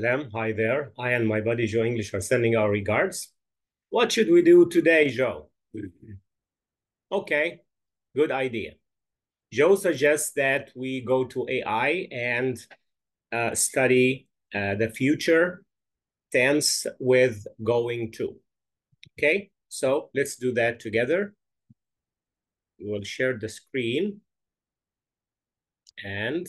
Salam, hi there. I and my buddy Joe English are sending our regards. What should we do today, Joe? Okay, good idea. Joe suggests that we go to AI and uh, study uh, the future tense with going to. Okay, so let's do that together. We'll share the screen and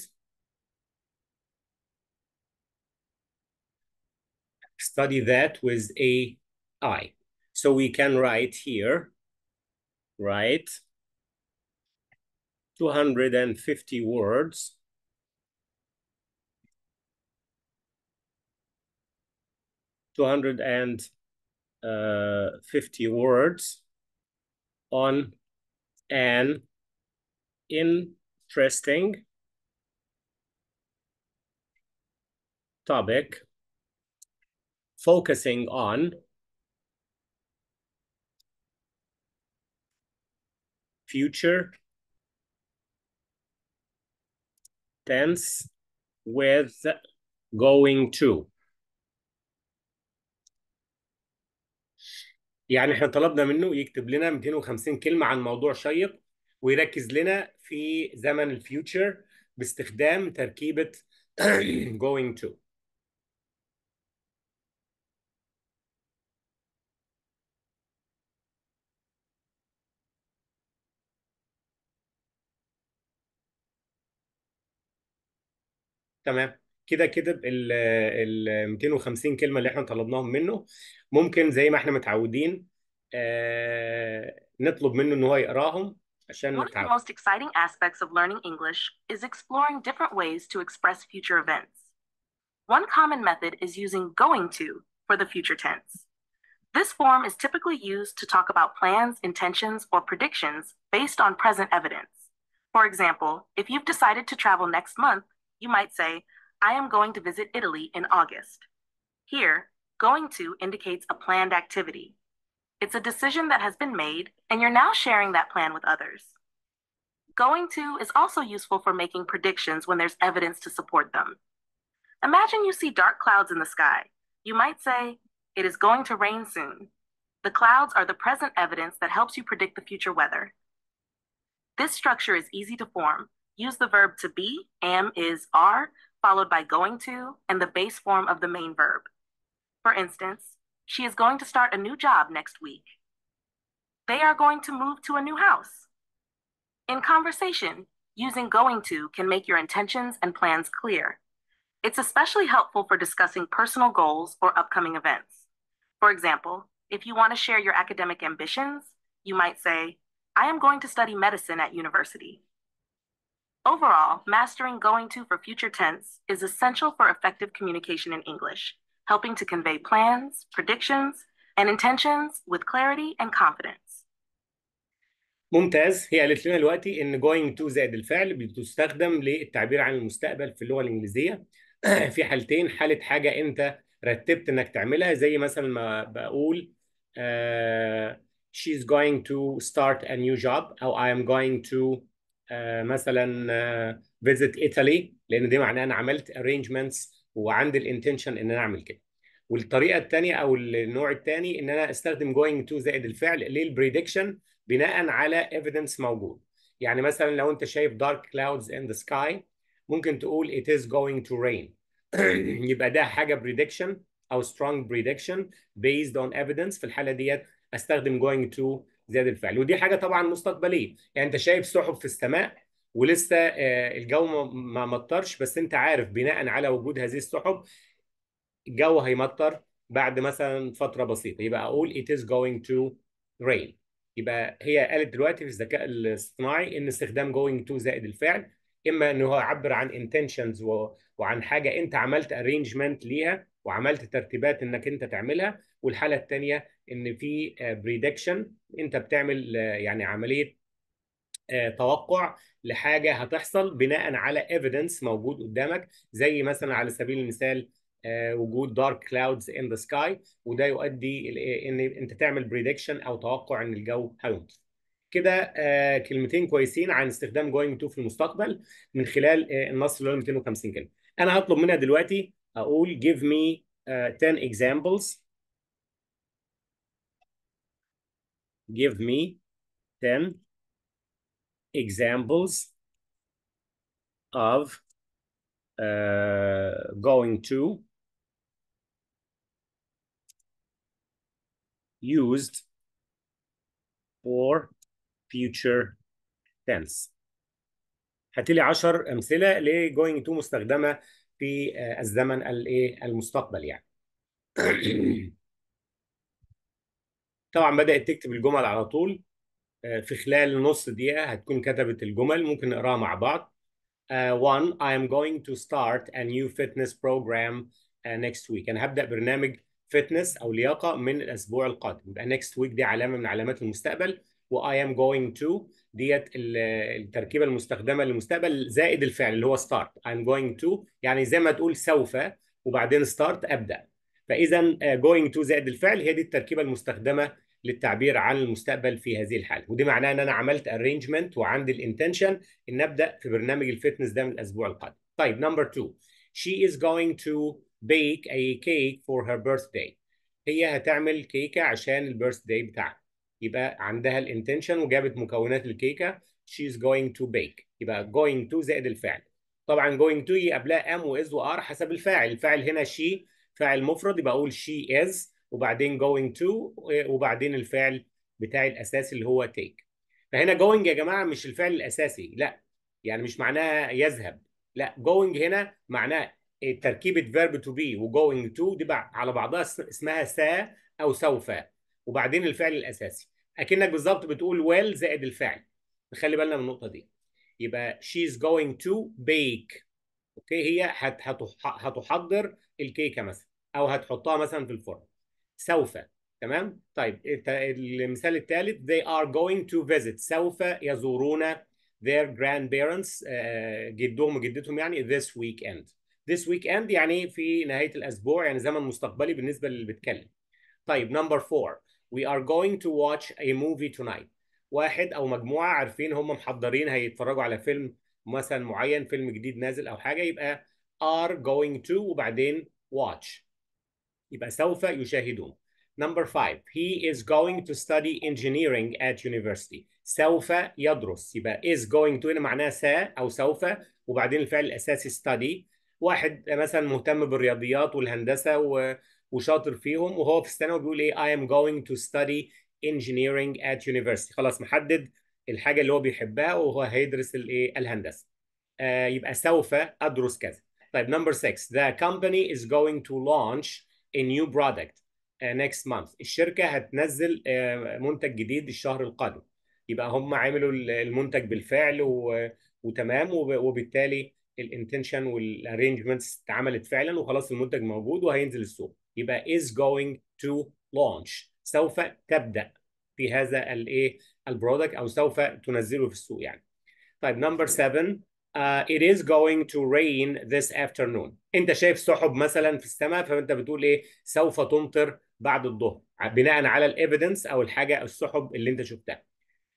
study that with AI. So we can write here, right, 250 words. Two hundred and fifty words on an interesting topic focusing on future tense with going to يعني احنا طلبنا منه يكتب لنا 250 كلمة عن موضوع شيق ويركز لنا في زمن الفيوتشر باستخدام تركيبة going to تمام كده كده ال 250 كلمه اللي احنا طلبناهم منه ممكن زي ما احنا متعودين آه نطلب منه ان هو يقراهم عشان One of the most exciting aspects of learning English is exploring different ways to express future events. One common method is using going to for the future tense. This form is typically used to talk about plans, intentions, or predictions based on present evidence. For example, if you've decided to travel next month, you might say, I am going to visit Italy in August. Here, going to indicates a planned activity. It's a decision that has been made, and you're now sharing that plan with others. Going to is also useful for making predictions when there's evidence to support them. Imagine you see dark clouds in the sky. You might say, It is going to rain soon. The clouds are the present evidence that helps you predict the future weather. This structure is easy to form, Use the verb to be, am is are, followed by going to, and the base form of the main verb. For instance, she is going to start a new job next week. They are going to move to a new house. In conversation, using going to can make your intentions and plans clear. It's especially helpful for discussing personal goals or upcoming events. For example, if you want to share your academic ambitions, you might say, I am going to study medicine at university. Overall, mastering going to for future tense is essential for effective communication in English, helping to convey plans, predictions, and intentions with clarity and confidence. ممتاز هي قالت لنا دلوقتي ان going to زائد الفعل بتستخدم للتعبير عن المستقبل في اللغه الانجليزيه في حالتين حاله حاجه انت رتبت انك تعملها زي مثلا ما بقول uh, she's going to start a new job او I am going to آه، مثلا فيزيت آه، ايطالي لان دي معناه انا عملت ارينجمنتس وعندي الانتنشن ان انا اعمل كده والطريقه الثانيه او النوع الثاني ان انا استخدم جوينج تو زائد الفعل للبريدكشن بناء على ايفيدنس موجود يعني مثلا لو انت شايف دارك كلاودز ان ذا سكاي ممكن تقول it is going to rain يبقى ده حاجه بريدكشن او سترونج بريدكشن بيزد اون ايفيدنس في الحاله ديت استخدم going to زياده الفعل ودي حاجه طبعا مستقبليه يعني انت شايف سحب في السماء ولسه آه، الجو ما مطرش بس انت عارف بناء على وجود هذه السحب الجو هيمطر بعد مثلا فتره بسيطه يبقى اقول it is going to rain يبقى هي قالت دلوقتي في الذكاء الاصطناعي ان استخدام going to زائد الفعل اما ان هو يعبر عن intentions و... وعن حاجه انت عملت arrangement ليها وعملت ترتيبات انك انت تعملها والحاله الثانيه ان في بريدكشن آه، انت بتعمل آه، يعني عمليه آه، توقع لحاجه هتحصل بناء على ايفيدنس موجود قدامك زي مثلا على سبيل المثال وجود دارك كلاودز ان ذا سكاي وده يؤدي إيه، ان انت تعمل بريدكشن او توقع ان الجو هيمطر كده كلمتين كويسين عن استخدام جوينج تو في المستقبل من خلال النص اللي هو 250 كلمه انا هطلب منها دلوقتي اقول give me 10 examples give me 10 examples of uh, going to used for future tense هات لي 10 امثله ل going to مستخدمه في الزمن المستقبل يعني طبعا بدات تكتب الجمل على طول آه، في خلال نص دقيقه هتكون كتبت الجمل ممكن نقراها مع بعض uh, one I am going to start a new fitness program uh, next week أنا هبدأ برنامج فتنس أو لياقة من الأسبوع القادم يبقى next week دي علامة من علامات المستقبل و I am going to ديت التركيبة المستخدمة للمستقبل زائد الفعل اللي هو start I'm going to يعني زي ما تقول سوف وبعدين start أبدأ فاذا آه، going to زائد الفعل هي دي التركيبه المستخدمه للتعبير عن المستقبل في هذه الحاله ودي معناه ان انا عملت arrangement وعندي الانتنشن ان ابدا في برنامج الفتنس ده من الاسبوع القادم طيب نمبر 2 she is going to bake a cake for her birthday هي هتعمل كيكه عشان البيرث داي بتاعها يبقى عندها الانتنشن وجابت مكونات الكيكه she is going to bake يبقى going to زائد الفعل طبعا going to قبلها am و is و are حسب الفاعل الفاعل هنا she فاعل مفرد يبقى اقول شي از وبعدين going to وبعدين الفعل بتاعي الاساسي اللي هو take فهنا going يا جماعه مش الفعل الاساسي لا يعني مش معناها يذهب لا going هنا معناها تركيبه verb to be وgoing to دي على بعضها اسمها سا او سوف وبعدين الفعل الاساسي اكنك بالظبط بتقول well زائد الفعل نخلي بالنا من النقطه دي يبقى she's going to bake اوكي هي هتحضر الكيكه مثلا او هتحطها مثلا في الفرن سوف تمام طيب المثال الثالث they are going to visit سوف يزورون their grandparents آه، جدهم وجدتهم يعني this weekend this weekend يعني في نهايه الاسبوع يعني زمن مستقبلي بالنسبه للي بيتكلم طيب نمبر 4 we are going to watch a movie tonight واحد او مجموعه عارفين هم محضرين هيتفرجوا على فيلم مثلا معين فيلم جديد نازل او حاجه يبقى are going to وبعدين watch يبقى سوف يشاهدون نمبر 5 هي از جوينج تو ستدي engineering ات يونيفرستي سوف يدرس يبقى is going to هنا معناها سا او سوف وبعدين الفعل الاساسي study واحد مثلا مهتم بالرياضيات والهندسه و... وشاطر فيهم وهو في الثانوي بيقول ايه I am going to study engineering at university خلاص محدد الحاجه اللي هو بيحبها وهو هيدرس الايه الهندسه آه يبقى سوف ادرس كذا طيب نمبر 6 the company is going to launch a new product uh, next month الشركه هتنزل آه، منتج جديد الشهر القادم يبقى هم عملوا المنتج بالفعل و... وتمام وبالتالي الانتنشن والارينجمنتس اتعملت فعلا وخلاص المنتج موجود وهينزل السوق يبقى is going to launch سوف تبدا في هذا الايه البرودكت او سوف تنزله في السوق يعني طيب نمبر 7 uh, it is going to rain this afternoon انت شايف سحب مثلا في السماء فانت بتقول ايه سوف تمطر بعد الظهر بناء على الايفيدنس او الحاجه السحب اللي انت شفتها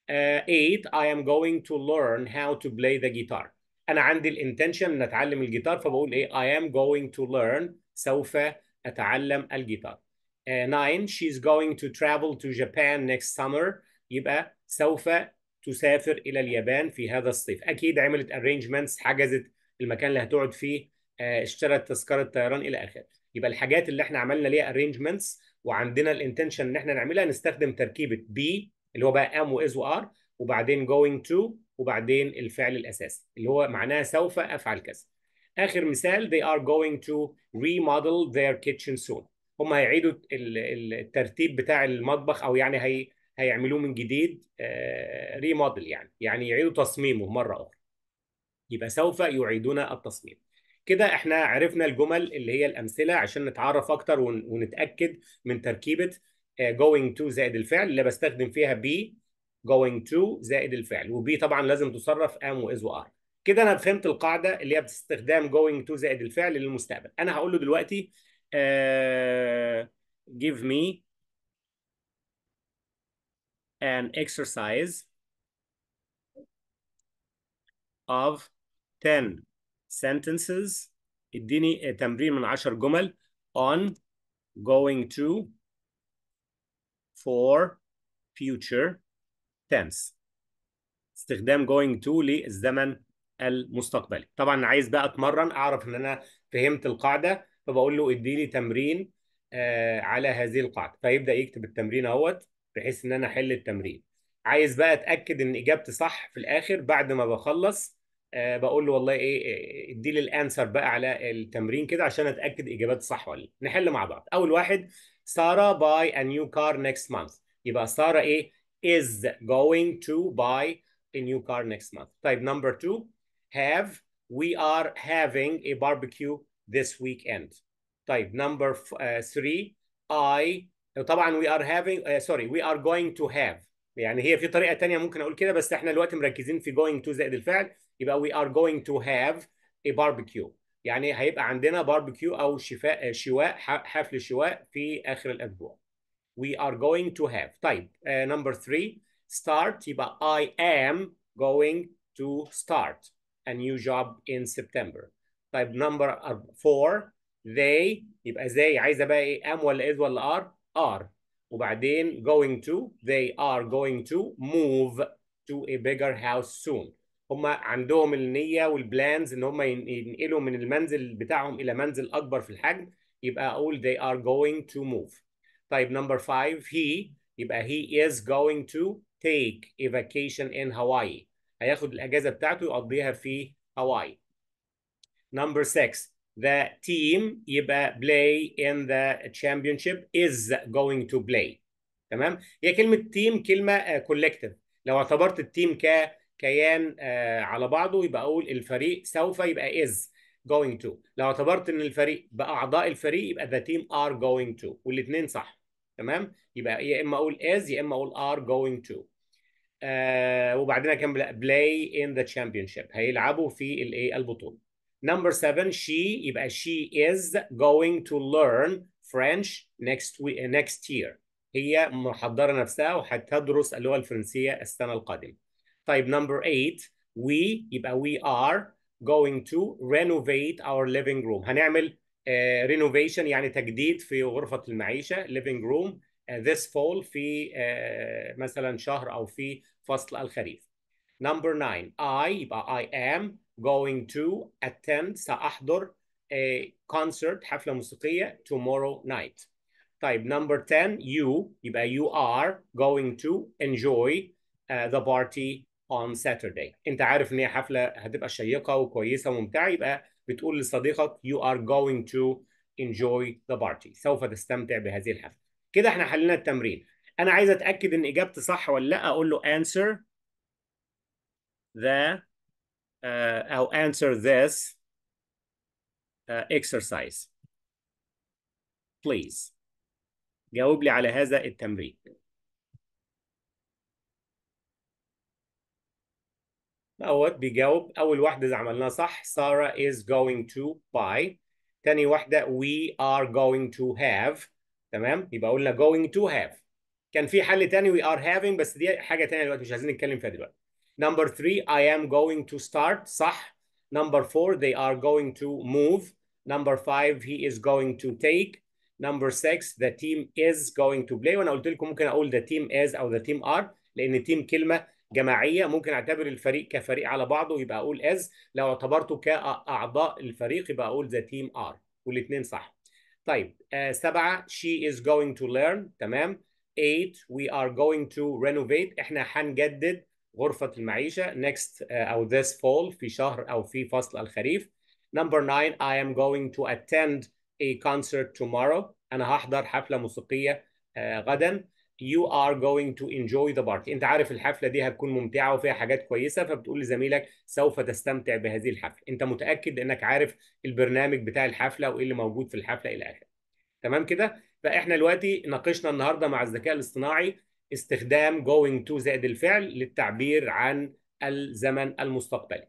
8 uh, I am going to learn how to play the guitar انا عندي الانتنشن نتعلم الجيتار فبقول ايه I am going to learn سوف اتعلم الجيتار 9 uh, she's going to travel to Japan next summer يبقى سوف تسافر الى اليابان في هذا الصيف اكيد عملت ارينجمنتس حجزت المكان اللي هتقعد فيه آه، اشترت تذكره طيران الى اخره يبقى الحاجات اللي احنا عملنا ليها ارينجمنتس وعندنا الانتنشن ان احنا نعملها نستخدم تركيبه بي اللي هو بقى ام واز وار وبعدين going to وبعدين الفعل الاساسي اللي هو معناها سوف افعل كذا اخر مثال they are going to remodel their kitchen soon هم هيعيدوا الترتيب بتاع المطبخ او يعني هي هيعملوه من جديد ريموديل آه، يعني يعني يعيدوا تصميمه مره اخرى يبقى سوف يعيدون التصميم كده احنا عرفنا الجمل اللي هي الامثله عشان نتعرف اكتر ونتاكد من تركيبه آه، going to زائد الفعل اللي بستخدم فيها be going to زائد الفعل وبي طبعا لازم تصرف am واز وار كده انا فهمت القاعده اللي هي باستخدام going to زائد الفعل للمستقبل انا هقول له دلوقتي uh, give me an exercise of 10 sentences اديني تمرين من 10 جمل on going to for future tense استخدام going to للزمن المستقبلي طبعا عايز بقى اتمرن اعرف ان انا فهمت القاعده فبقول له اديني تمرين آه على هذه القاعده فيبدا يكتب التمرين اهوت بحيث ان انا احل التمرين عايز بقى اتاكد ان اجابتي صح في الاخر بعد ما بخلص أه بقول له والله ايه, إيه،, إيه، ادي لي الانسر بقى على التمرين كده عشان اتاكد اجابات صح ولا لا نحل مع بعض اول واحد ساره باي ا نيو كار نيكست مانث يبقى ساره ايه is going to buy a new car next month طيب number 2 have we are having a barbecue this weekend طيب number 3 اي آه، I طبعا وي ار هافينج سوري وي ار جوينج تو هاف يعني هي في طريقه ثانيه ممكن اقول كده بس احنا دلوقتي مركزين في جوينج تو زائد الفعل يبقى وي ار جوينج تو هاف a barbecue يعني هيبقى عندنا باربيكيو او شفاء آه، شواء حفل شواء في اخر الاسبوع we are going to have طيب uh, number three start يبقى I am going to start a new job in September طيب number four they يبقى زي عايزه بقى ايه am ولا is ولا are are وبعدين going to they are going to move to a bigger house soon هم عندهم النية والبلانز ان هم ينقلوا من المنزل بتاعهم الى منزل اكبر في الحجم يبقى اقول they are going to move طيب number five he يبقى he is going to take a vacation in Hawaii هياخد الاجازة بتاعته يقضيها في هاواي number six the team يبقى play in the championship is going to play تمام هي كلمه team كلمه كولكتيف آه، لو اعتبرت التيم ككيان آه، على بعضه يبقى اقول الفريق سوف يبقى is going to لو اعتبرت ان الفريق باعضاء الفريق يبقى the team are going to والاثنين صح تمام يبقى يا اما اقول is يا اما اقول are going to آه وبعدين اكمل play in the championship هيلعبوا في الايه البطوله Number seven, she she is going to learn French next week, uh, next year. هي محضرة نفسها وحتدرس اللغة الفرنسية السنة القادمة. طيب number eight, we يبقى we are going to renovate our living room. هنعمل uh, renovation يعني تجديد في غرفة المعيشة living room uh, this fall في uh, مثلا شهر أو في فصل الخريف. Number nine, I يبقى I am going to attend سأحضر a concert حفلة موسيقية tomorrow night طيب number 10 you يبقى you are going to enjoy uh, the party on Saturday انت عارف ان هي حفلة هتبقى شيقة وكويسة وممتعة يبقى بتقول لصديقك you are going to enjoy the party سوف تستمتع بهذه الحفلة كده احنا حلينا التمرين انا عايز اتاكد ان اجابتي صح ولا لا اقول له answer the uh, I'll answer this uh, exercise. Please. جاوب لي على هذا التمرين. دوت بيجاوب أول واحدة عملناها صح Sarah is going to buy تاني واحدة we are going to have تمام يبقى قلنا going to have كان في حل تاني we are having بس دي حاجة تانية دلوقتي مش عايزين نتكلم فيها دلوقتي Number three, I am going to start, صح. Number four, they are going to move. Number five, he is going to take. Number six, the team is going to play. وانا قلت لكم ممكن اقول the team is او the team are لان team كلمه جماعيه ممكن اعتبر الفريق كفريق على بعضه يبقى اقول as لو اعتبرته كاعضاء الفريق يبقى اقول the team are والاثنين صح. طيب آه سبعه she is going to learn تمام. 8 we are going to renovate احنا هنجدد غرفة المعيشة next آه، أو this fall في شهر أو في فصل الخريف number nine I am going to attend a concert tomorrow أنا هحضر حفلة موسيقية آه، غدا you are going to enjoy the party انت عارف الحفله دي هتكون ممتعه وفيها حاجات كويسه فبتقول لزميلك سوف تستمتع بهذه الحفله انت متاكد انك عارف البرنامج بتاع الحفله وايه اللي موجود في الحفله الى اخره تمام كده فاحنا دلوقتي ناقشنا النهارده مع الذكاء الاصطناعي استخدام going to زائد الفعل للتعبير عن الزمن المستقبلي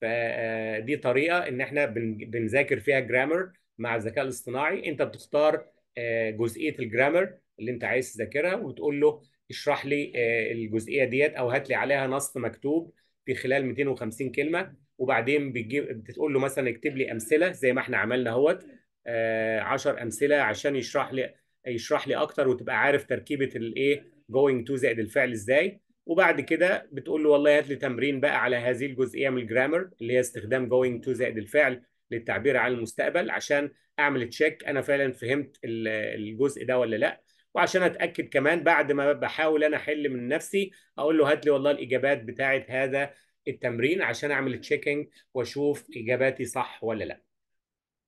فدي آه، طريقه ان احنا بنذاكر فيها جرامر مع الذكاء الاصطناعي انت بتختار آه، جزئيه الجرامر اللي انت عايز تذاكرها وتقول له اشرح لي آه، الجزئيه ديت او هات لي عليها نص مكتوب في خلال 250 كلمه وبعدين بتجيب بتقول له مثلا اكتب لي امثله زي ما احنا عملنا اهوت 10 امثله عشان يشرح لي يشرح لي اكتر وتبقى عارف تركيبه الايه جوينج تو زائد الفعل ازاي وبعد كده بتقول له والله هات لي تمرين بقى على هذه الجزئيه من الجرامر اللي هي استخدام جوينج تو زائد الفعل للتعبير عن المستقبل عشان اعمل تشيك انا فعلا فهمت الجزء ده ولا لا وعشان اتاكد كمان بعد ما بحاول انا احل من نفسي اقول له هات لي والله الاجابات بتاعه هذا التمرين عشان اعمل تشيكنج واشوف اجاباتي صح ولا لا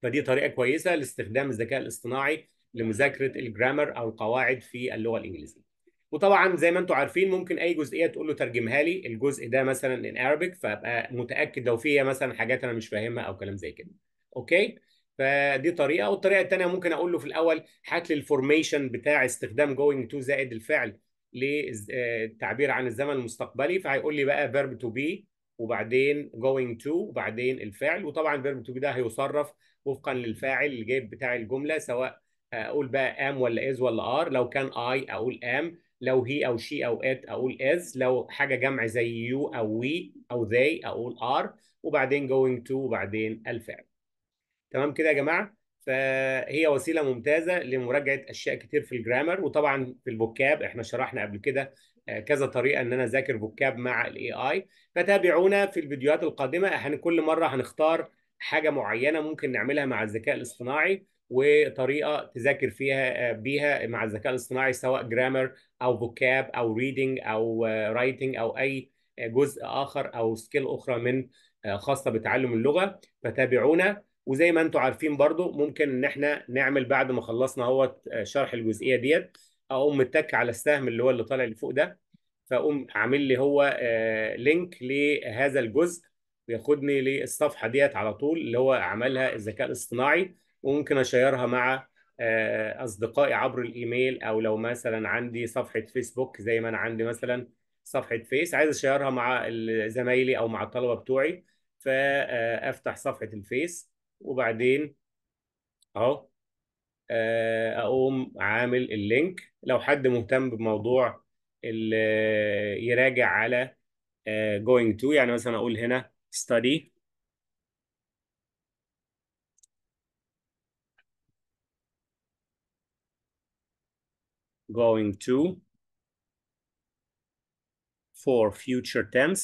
فدي طريقه كويسه لاستخدام الذكاء الاصطناعي لمذاكره الجرامر او القواعد في اللغه الانجليزيه وطبعا زي ما انتم عارفين ممكن اي جزئيه تقول له ترجمها لي الجزء ده مثلا ان Arabic فابقى متاكد لو فيها مثلا حاجات انا مش فاهمها او كلام زي كده اوكي فدي طريقه والطريقه الثانيه ممكن اقول له في الاول هات لي الفورميشن بتاع استخدام going to زائد الفعل للتعبير آه، عن الزمن المستقبلي فهيقول لي بقى verb to be وبعدين going to وبعدين الفعل وطبعا verb to be ده هيصرف وفقا للفاعل الجيب بتاع الجمله سواء اقول بقى ام ولا از ولا ار لو كان اي اقول ام لو هي او شي او ات اقول از لو حاجه جمع زي يو او وي او ذي اقول ار وبعدين جوينج تو وبعدين الفعل تمام كده يا جماعه فهي وسيله ممتازه لمراجعه اشياء كتير في الجرامر وطبعا في البوكاب احنا شرحنا قبل كده آه، كذا طريقه ان انا اذاكر بوكاب مع الاي اي فتابعونا في الفيديوهات القادمه احنا كل مره هنختار حاجه معينه ممكن نعملها مع الذكاء الاصطناعي وطريقه تذاكر فيها آه، بيها مع الذكاء الاصطناعي سواء جرامر او فوكاب او ريدنج او رايتنج آه، او اي جزء اخر او سكيل اخرى من آه، خاصه بتعلم اللغه فتابعونا وزي ما انتم عارفين برضو ممكن ان احنا نعمل بعد ما خلصنا هو شرح الجزئيه ديت اقوم متك على السهم اللي هو اللي طالع اللي فوق ده فاقوم عامل لي هو لينك لهذا الجزء بياخدني للصفحه ديت على طول اللي هو عملها الذكاء الاصطناعي وممكن اشيرها مع آه، اصدقائي عبر الايميل او لو مثلا عندي صفحه فيسبوك زي ما انا عندي مثلا صفحه فيس عايز اشيرها مع زمايلي او مع الطلبه بتوعي فافتح آه، صفحه الفيس وبعدين اهو آه، اقوم عامل اللينك لو حد مهتم بموضوع يراجع على going to يعني مثلا اقول هنا study going to for future tense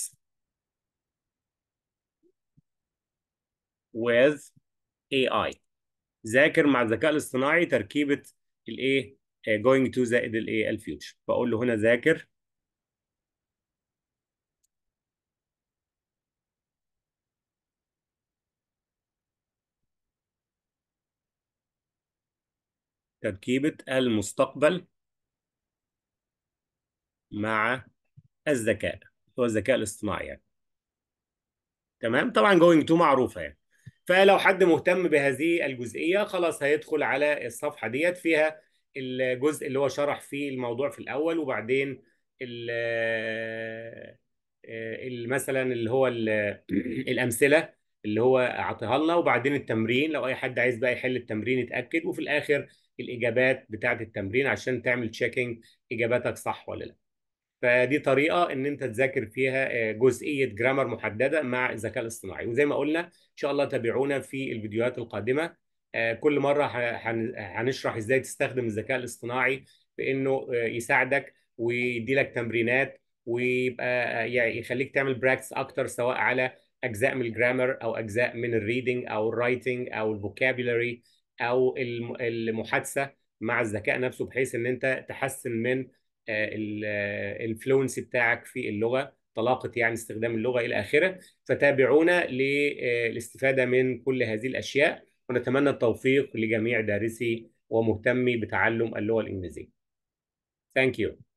with AI ذاكر مع الذكاء الاصطناعي تركيبة الايه uh, going to زائد الايه الفيوتشر بقول له هنا ذاكر تركيبة المستقبل مع الذكاء هو الذكاء الاصطناعي يعني تمام طبعا جوينج تو معروفه يعني فلو حد مهتم بهذه الجزئيه خلاص هيدخل على الصفحه ديت فيها الجزء اللي هو شرح فيه الموضوع في الاول وبعدين ال آه، مثلا اللي هو الامثله اللي هو اعطيها لنا وبعدين التمرين لو اي حد عايز بقى يحل التمرين يتاكد وفي الاخر الاجابات بتاعه التمرين عشان تعمل تشيكينج اجاباتك صح ولا لا فدي طريقه ان انت تذاكر فيها آه، جزئيه جرامر محدده مع الذكاء الاصطناعي وزي ما قلنا ان شاء الله تابعونا في الفيديوهات القادمه آه، كل مره هنشرح ازاي تستخدم الذكاء الاصطناعي في انه آه، يساعدك ويدي لك تمرينات ويبقى يخليك تعمل براكتس اكتر سواء على اجزاء من الجرامر او اجزاء من الريدنج او الرايتنج او الفوكابيلري او المحادثه مع الذكاء نفسه بحيث ان انت تحسن من آه، الفلونس آه، بتاعك في اللغه طلاقه يعني استخدام اللغه الى اخره فتابعونا للاستفاده آه، من كل هذه الاشياء ونتمنى التوفيق لجميع دارسي ومهتمي بتعلم اللغه الانجليزيه. Thank you.